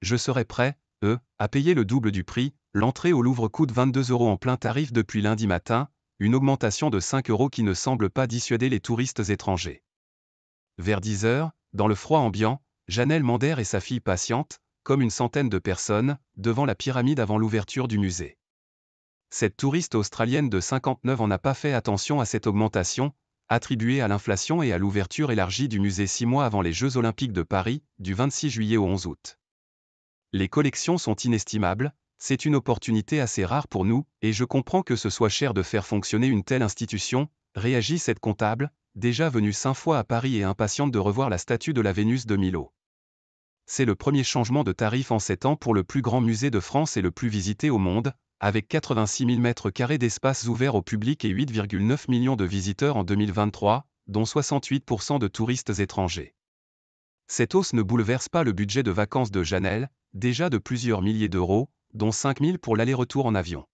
je serai prêt, eux, à payer le double du prix. L'entrée au Louvre coûte 22 euros en plein tarif depuis lundi matin, une augmentation de 5 euros qui ne semble pas dissuader les touristes étrangers. Vers 10 heures, dans le froid ambiant, Janelle Mander et sa fille patiente, comme une centaine de personnes, devant la pyramide avant l'ouverture du musée. Cette touriste australienne de 59 ans n'a pas fait attention à cette augmentation, attribuée à l'inflation et à l'ouverture élargie du musée six mois avant les Jeux olympiques de Paris, du 26 juillet au 11 août. Les collections sont inestimables, c'est une opportunité assez rare pour nous, et je comprends que ce soit cher de faire fonctionner une telle institution, réagit cette comptable, déjà venue cinq fois à Paris et impatiente de revoir la statue de la Vénus de Milo. C'est le premier changement de tarif en sept ans pour le plus grand musée de France et le plus visité au monde, avec 86 000 m2 d'espace ouvert au public et 8,9 millions de visiteurs en 2023, dont 68% de touristes étrangers. Cette hausse ne bouleverse pas le budget de vacances de Janelle, déjà de plusieurs milliers d'euros, dont 5 000 pour l'aller-retour en avion.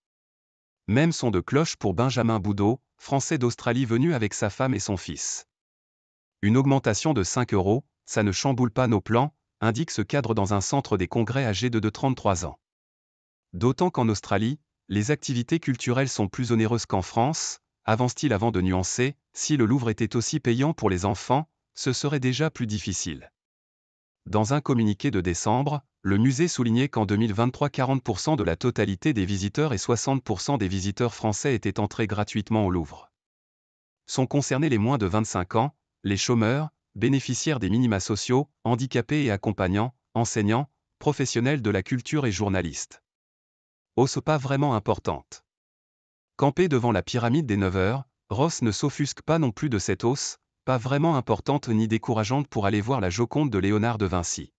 Même son de cloche pour Benjamin Boudot, Français d'Australie venu avec sa femme et son fils. Une augmentation de 5 euros, ça ne chamboule pas nos plans, indique ce cadre dans un centre des congrès âgé de 33 ans. D'autant qu'en Australie, les activités culturelles sont plus onéreuses qu'en France, avance-t-il avant de nuancer, si le Louvre était aussi payant pour les enfants, ce serait déjà plus difficile. Dans un communiqué de décembre, le musée soulignait qu'en 2023 40% de la totalité des visiteurs et 60% des visiteurs français étaient entrés gratuitement au Louvre. Sont concernés les moins de 25 ans, les chômeurs, bénéficiaires des minima sociaux, handicapés et accompagnants, enseignants, professionnels de la culture et journalistes. Hausse pas vraiment importante. Campé devant la pyramide des 9 heures, Ross ne s'offusque pas non plus de cette hausse, pas vraiment importante ni décourageante pour aller voir la Joconde de Léonard de Vinci.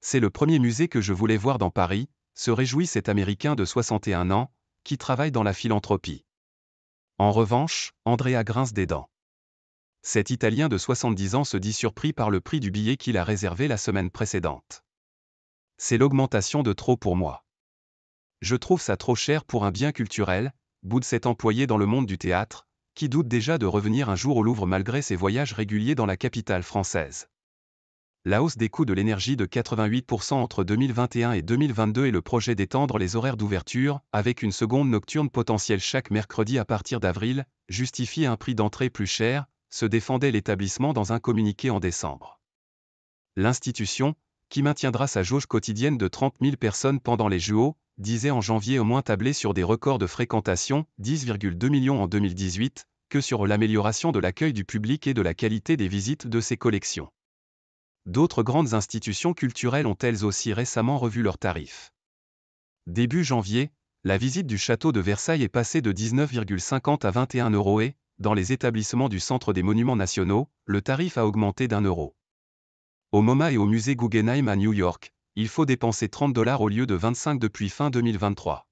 C'est le premier musée que je voulais voir dans Paris, se réjouit cet Américain de 61 ans, qui travaille dans la philanthropie. En revanche, Andrea grince des dents. Cet Italien de 70 ans se dit surpris par le prix du billet qu'il a réservé la semaine précédente. C'est l'augmentation de trop pour moi. Je trouve ça trop cher pour un bien culturel, bout de cet employé dans le monde du théâtre, qui doute déjà de revenir un jour au Louvre malgré ses voyages réguliers dans la capitale française. La hausse des coûts de l'énergie de 88% entre 2021 et 2022 et le projet d'étendre les horaires d'ouverture, avec une seconde nocturne potentielle chaque mercredi à partir d'avril, justifie un prix d'entrée plus cher, se défendait l'établissement dans un communiqué en décembre. L'institution, qui maintiendra sa jauge quotidienne de 30 000 personnes pendant les JO, disait en janvier au moins tablé sur des records de fréquentation, 10,2 millions en 2018, que sur l'amélioration de l'accueil du public et de la qualité des visites de ses collections. D'autres grandes institutions culturelles ont elles aussi récemment revu leurs tarifs. Début janvier, la visite du château de Versailles est passée de 19,50 à 21 euros et, dans les établissements du Centre des Monuments Nationaux, le tarif a augmenté d'un euro. Au MoMA et au musée Guggenheim à New York, il faut dépenser 30 dollars au lieu de 25 depuis fin 2023.